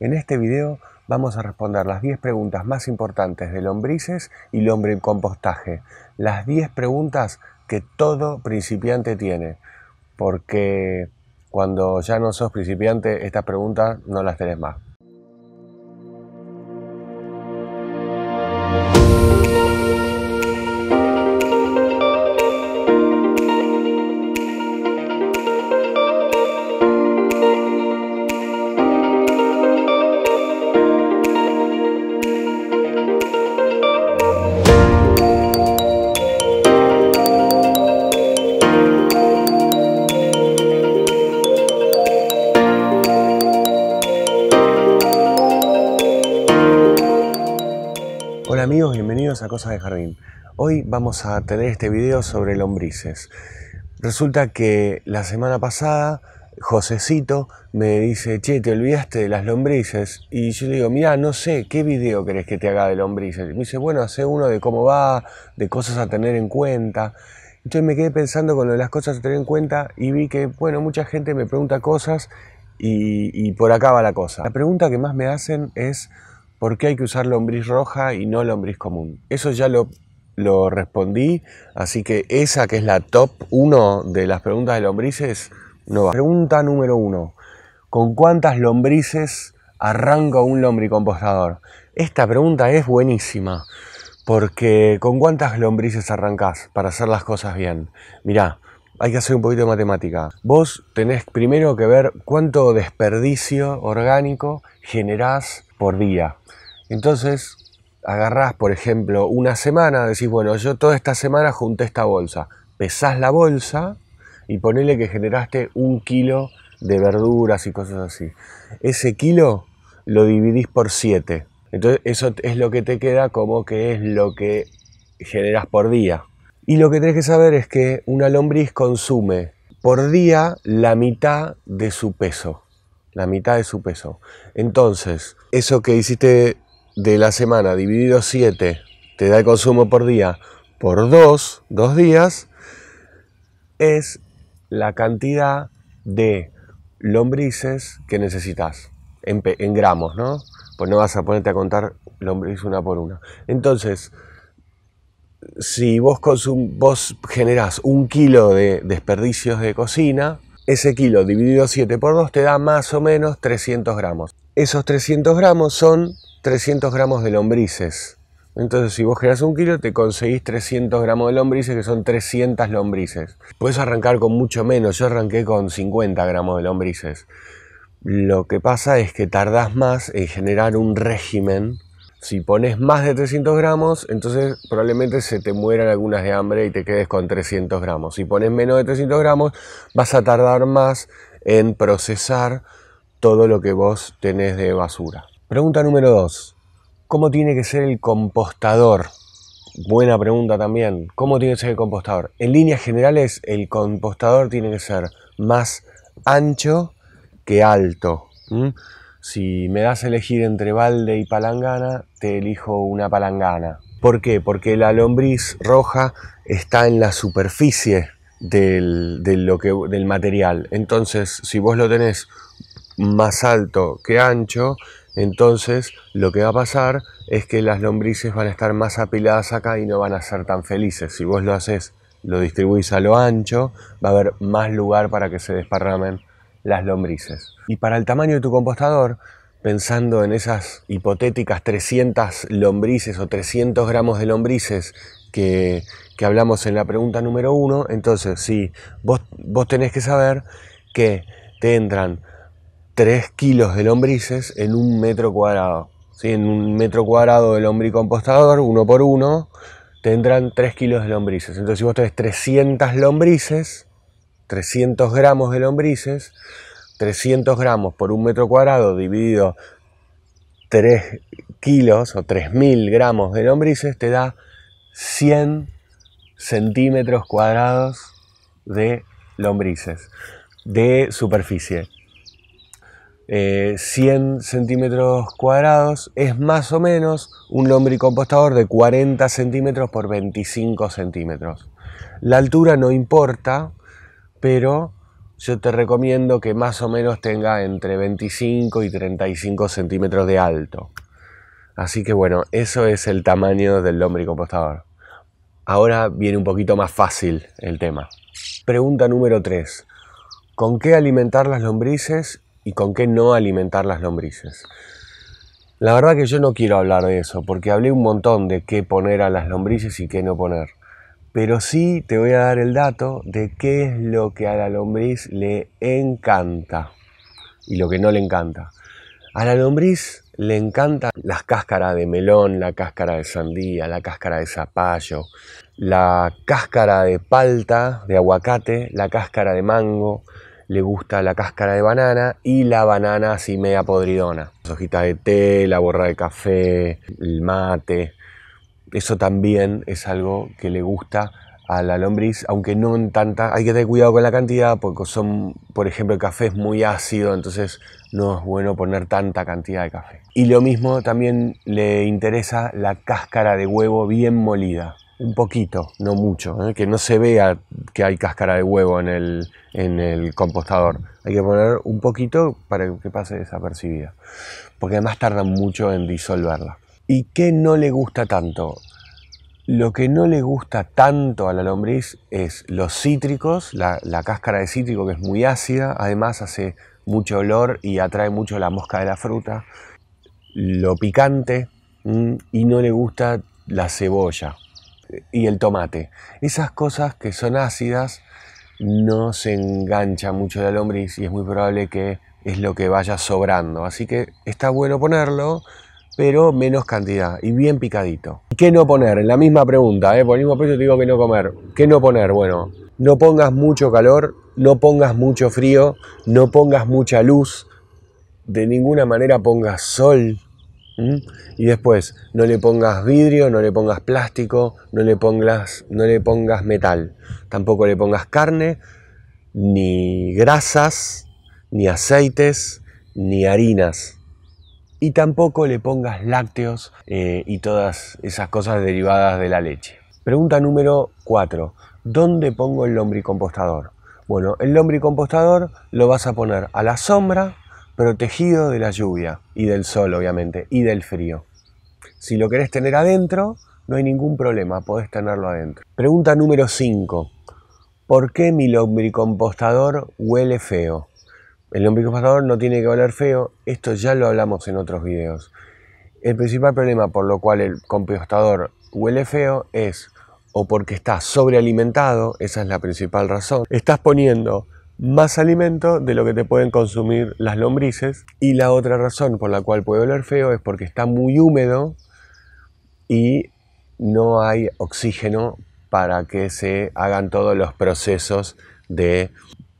En este video vamos a responder las 10 preguntas más importantes de lombrices y compostaje. Las 10 preguntas que todo principiante tiene, porque cuando ya no sos principiante estas preguntas no las tenés más. a Cosas de Jardín. Hoy vamos a tener este video sobre lombrices. Resulta que la semana pasada Josecito me dice, che, te olvidaste de las lombrices. Y yo le digo, mira, no sé, ¿qué video querés que te haga de lombrices? Y me dice, bueno, hace uno de cómo va, de cosas a tener en cuenta. Entonces me quedé pensando con lo de las cosas a tener en cuenta y vi que, bueno, mucha gente me pregunta cosas y, y por acá va la cosa. La pregunta que más me hacen es, ¿Por qué hay que usar lombriz roja y no lombriz común? Eso ya lo, respondí, así que esa que es la top 1 de las preguntas de lombrices, no va. Pregunta número 1. ¿Con cuántas lombrices arranca un lombricompostador? Esta pregunta es buenísima, porque ¿con cuántas lombrices arrancás para hacer las cosas bien? Mirá, hay que hacer un poquito de matemática. Vos tenés primero que ver cuánto desperdicio orgánico generás por día. Entonces, agarrás, por ejemplo, una semana, decís, bueno, yo toda esta semana junté esta bolsa. Pesás la bolsa y ponele que generaste un kilo de verduras y cosas así. Ese kilo lo dividís por siete. Entonces, eso es lo que te queda como que es lo que generas por día. Y lo que tenés que saber es que una lombriz consume por día la mitad de su peso. La mitad de su peso. Entonces, eso que hiciste de la semana dividido 7 te da el consumo por día por 2, 2 días, es la cantidad de lombrices que necesitas en, gramos, ¿no? Pues no vas a ponerte a contar lombrices una por una. Entonces, si vos, consum vos generás un kilo de desperdicios de cocina, ese kilo dividido 7 por 2 te da más o menos 300 gramos. Esos 300 gramos son 300 gramos de lombrices. Entonces, si vos creas un kilo, te conseguís 300 gramos de lombrices, que son 300 lombrices. Puedes arrancar con mucho menos. Yo arranqué con 50 gramos de lombrices. Lo que pasa es que tardás más en generar un régimen. Si pones más de 300 gramos, entonces probablemente se te mueran algunas de hambre y te quedes con 300 gramos. Si pones menos de 300 gramos, vas a tardar más en procesar todo lo que vos tenés de basura. Pregunta número 2. ¿Cómo tiene que ser el compostador? Buena pregunta también. ¿Cómo tiene que ser el compostador? En líneas generales, el compostador tiene que ser más ancho que alto. Si me das a elegir entre balde y palangana, te elijo una palangana. ¿Por qué? Porque la lombriz roja está en la superficie del, del material. Entonces, si vos lo tenés más alto que ancho, entonces, lo que va a pasar es que las lombrices van a estar más apiladas acá y no van a ser tan felices. Si vos lo haces, lo distribuís a lo ancho, va a haber más lugar para que se desparramen las lombrices. Y para el tamaño de tu compostador, pensando en esas hipotéticas 300 lombrices o 300 gramos de lombrices que, que hablamos en la pregunta número uno, entonces si vos, vos tenés que saber que te entran 3 kilos de lombrices en un metro cuadrado. ¿sí? En un metro cuadrado de lombricompostador, uno por uno, te entran 3 kilos de lombrices. Entonces, si vos tenés 300 lombrices, 300 gramos de lombrices, 300 gramos por un metro cuadrado dividido 3 kilos o 3.000 gramos de lombrices te da 100 centímetros cuadrados de lombrices de superficie. 100 eh, centímetros cuadrados es más o menos un lombricompostador de 40 centímetros por 25 centímetros. La altura no importa, pero yo te recomiendo que más o menos tenga entre 25 y 35 centímetros de alto. Así que bueno, eso es el tamaño del lombricompostador. Ahora viene un poquito más fácil el tema. Pregunta número 3. ¿Con qué alimentar las lombrices y con qué no alimentar las lombrices. La verdad que yo no quiero hablar de eso, porque hablé un montón de qué poner a las lombrices y qué no poner. Pero sí te voy a dar el dato de qué es lo que a la lombriz le encanta y lo que no le encanta. A la lombriz le encantan las cáscaras de melón, la cáscara de sandía, la cáscara de zapallo, la cáscara de palta, de aguacate, la cáscara de mango, le gusta la cáscara de banana y la banana así media podridona. Las hojitas de té, la borra de café, el mate. Eso también es algo que le gusta a la lombriz, aunque no en tanta. Hay que tener cuidado con la cantidad porque son, por ejemplo, el café es muy ácido, entonces no es bueno poner tanta cantidad de café. Y lo mismo también le interesa la cáscara de huevo bien molida un poquito, no mucho, ¿eh? que no se vea que hay cáscara de huevo en el, en el compostador. Hay que poner un poquito para que pase desapercibida, porque además tardan mucho en disolverla. ¿Y qué no le gusta tanto? Lo que no le gusta tanto a la lombriz es los cítricos, la, la cáscara de cítrico que es muy ácida, además hace mucho olor y atrae mucho la mosca de la fruta, lo picante y no le gusta la cebolla, y el tomate. Esas cosas que son ácidas no se engancha mucho de la y es muy probable que es lo que vaya sobrando. Así que está bueno ponerlo, pero menos cantidad y bien picadito. ¿Qué no poner? En la misma pregunta, ¿eh? por el mismo precio te digo que no comer. ¿Qué no poner? Bueno, no pongas mucho calor, no pongas mucho frío, no pongas mucha luz, de ninguna manera pongas sol, y después, no le pongas vidrio, no le pongas plástico, no le pongas, no le pongas metal, tampoco le pongas carne, ni grasas, ni aceites, ni harinas. Y tampoco le pongas lácteos eh, y todas esas cosas derivadas de la leche. Pregunta número 4. ¿Dónde pongo el lombricompostador? Bueno, el lombricompostador lo vas a poner a la sombra protegido de la lluvia y del sol, obviamente, y del frío. Si lo querés tener adentro, no hay ningún problema, podés tenerlo adentro. Pregunta número 5. ¿Por qué mi lombricompostador huele feo? El lombricompostador no tiene que oler feo, esto ya lo hablamos en otros videos. El principal problema por lo cual el compostador huele feo es o porque está sobrealimentado, esa es la principal razón. Estás poniendo más alimento de lo que te pueden consumir las lombrices. Y la otra razón por la cual puede oler feo es porque está muy húmedo y no hay oxígeno para que se hagan todos los procesos de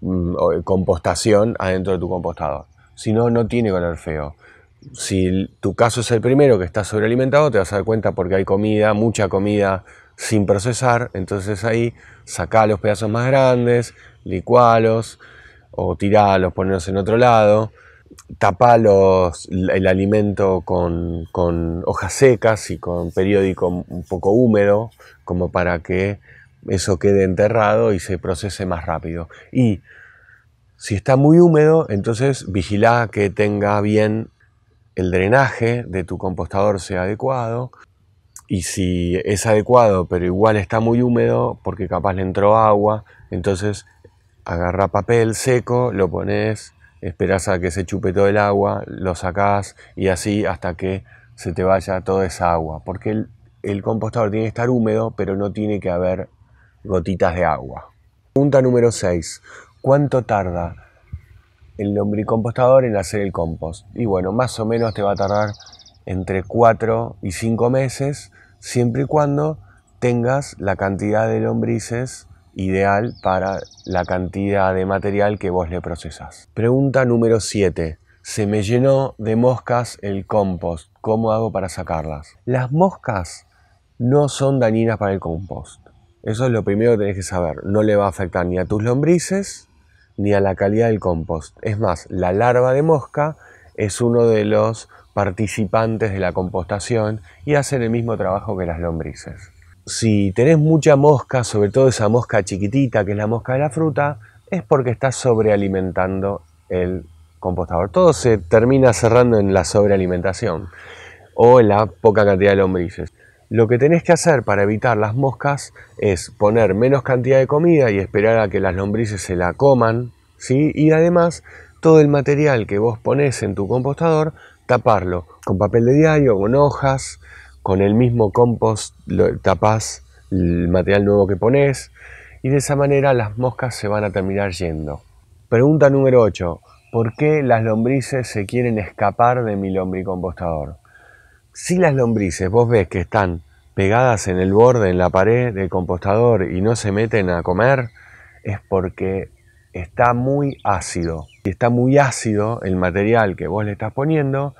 mm, compostación adentro de tu compostador. Si no, no tiene color feo. Si tu caso es el primero que está sobrealimentado, te vas a dar cuenta porque hay comida, mucha comida sin procesar, entonces ahí saca los pedazos más grandes, licualos o tiralos, ponerlos en otro lado, los el alimento con, con, hojas secas y con periódico un poco húmedo, como para que eso quede enterrado y se procese más rápido. Y si está muy húmedo, entonces vigila que tenga bien el drenaje de tu compostador sea adecuado. Y si es adecuado, pero igual está muy húmedo, porque capaz le entró agua, entonces agarra papel seco, lo pones, esperas a que se chupe todo el agua, lo sacas y así hasta que se te vaya toda esa agua. Porque el, el compostador tiene que estar húmedo, pero no tiene que haber gotitas de agua. Pregunta número 6. ¿Cuánto tarda el lombricompostador en hacer el compost? Y bueno, más o menos te va a tardar entre 4 y 5 meses, siempre y cuando tengas la cantidad de lombrices ideal para la cantidad de material que vos le procesas. Pregunta número 7. Se me llenó de moscas el compost. ¿Cómo hago para sacarlas? Las moscas no son dañinas para el compost. Eso es lo primero que tenés que saber. No le va a afectar ni a tus lombrices ni a la calidad del compost. Es más, la larva de mosca es uno de los participantes de la compostación y hacen el mismo trabajo que las lombrices si tenés mucha mosca, sobre todo esa mosca chiquitita que es la mosca de la fruta, es porque estás sobrealimentando el compostador. Todo se termina cerrando en la sobrealimentación o en la poca cantidad de lombrices. Lo que tenés que hacer para evitar las moscas es poner menos cantidad de comida y esperar a que las lombrices se la coman, ¿sí? Y además, todo el material que vos pones en tu compostador, taparlo con papel de diario, con hojas, con el mismo compost lo, tapás el material nuevo que pones y de esa manera las moscas se van a terminar yendo. Pregunta número 8. ¿Por qué las lombrices se quieren escapar de mi lombricompostador? Si las lombrices vos ves que están pegadas en el borde, en la pared del compostador y no se meten a comer, es porque está muy ácido. Si está muy ácido el material que vos le estás poniendo,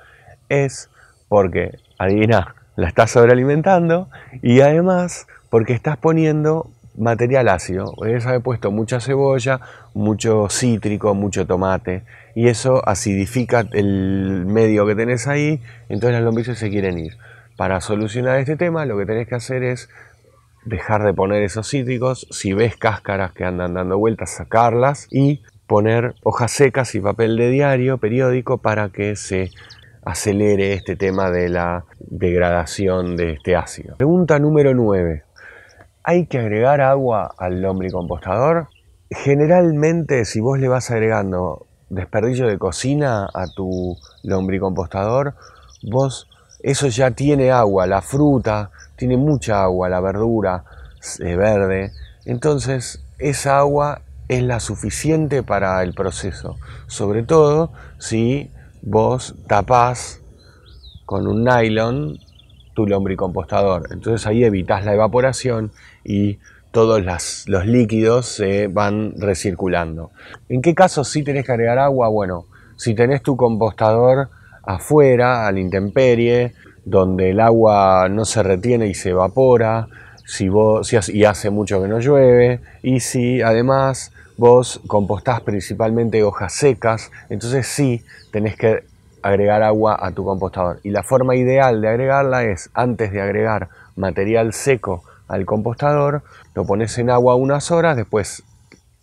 es porque, adivina, la estás sobrealimentando y además porque estás poniendo material ácido. Esa haber puesto mucha cebolla, mucho cítrico, mucho tomate y eso acidifica el medio que tenés ahí, entonces las lombrices se quieren ir. Para solucionar este tema lo que tenés que hacer es dejar de poner esos cítricos, si ves cáscaras que andan dando vueltas, sacarlas y poner hojas secas y papel de diario, periódico, para que se acelere este tema de la degradación de este ácido. Pregunta número 9. ¿Hay que agregar agua al lombricompostador? Generalmente si vos le vas agregando desperdicio de cocina a tu lombricompostador, vos eso ya tiene agua, la fruta tiene mucha agua, la verdura verde, entonces esa agua es la suficiente para el proceso, sobre todo si vos tapás con un nylon tu lombricompostador. Entonces ahí evitas la evaporación y todos los líquidos se van recirculando. ¿En qué caso si tenés que agregar agua? Bueno, si tenés tu compostador afuera, al intemperie, donde el agua no se retiene y se evapora, si vos, y hace mucho que no llueve, y si además Vos compostás principalmente hojas secas, entonces sí tenés que agregar agua a tu compostador. Y la forma ideal de agregarla es antes de agregar material seco al compostador, lo pones en agua unas horas, después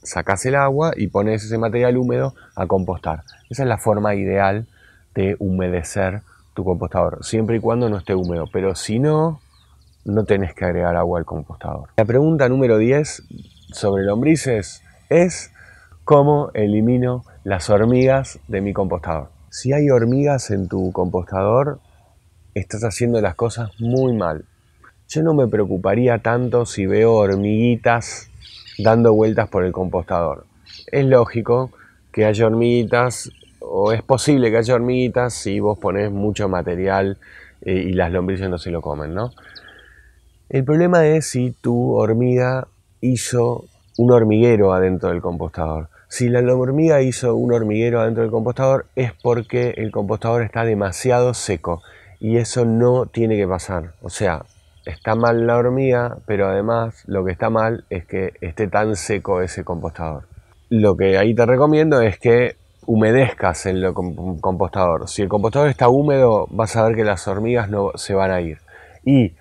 sacas el agua y pones ese material húmedo a compostar. Esa es la forma ideal de humedecer tu compostador, siempre y cuando no esté húmedo. Pero si no, no tenés que agregar agua al compostador. La pregunta número 10 sobre lombrices es cómo elimino las hormigas de mi compostador. Si hay hormigas en tu compostador, estás haciendo las cosas muy mal. Yo no me preocuparía tanto si veo hormiguitas dando vueltas por el compostador. Es lógico que haya hormiguitas o es posible que haya hormiguitas si vos ponés mucho material eh, y las lombrices no se lo comen, ¿no? El problema es si tu hormiga hizo un hormiguero adentro del compostador. Si la hormiga hizo un hormiguero adentro del compostador es porque el compostador está demasiado seco y eso no tiene que pasar. O sea, está mal la hormiga, pero además lo que está mal es que esté tan seco ese compostador. Lo que ahí te recomiendo es que humedezcas el compostador. Si el compostador está húmedo, vas a ver que las hormigas no se van a ir. Y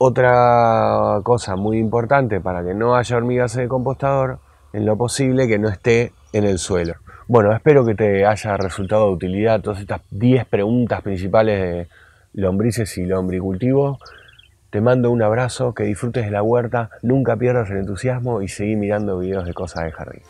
otra cosa muy importante para que no haya hormigas en el compostador, en lo posible que no esté en el suelo. Bueno, espero que te haya resultado de utilidad todas estas 10 preguntas principales de lombrices y lombricultivo. Te mando un abrazo, que disfrutes de la huerta, nunca pierdas el entusiasmo y seguí mirando videos de cosas de jardín.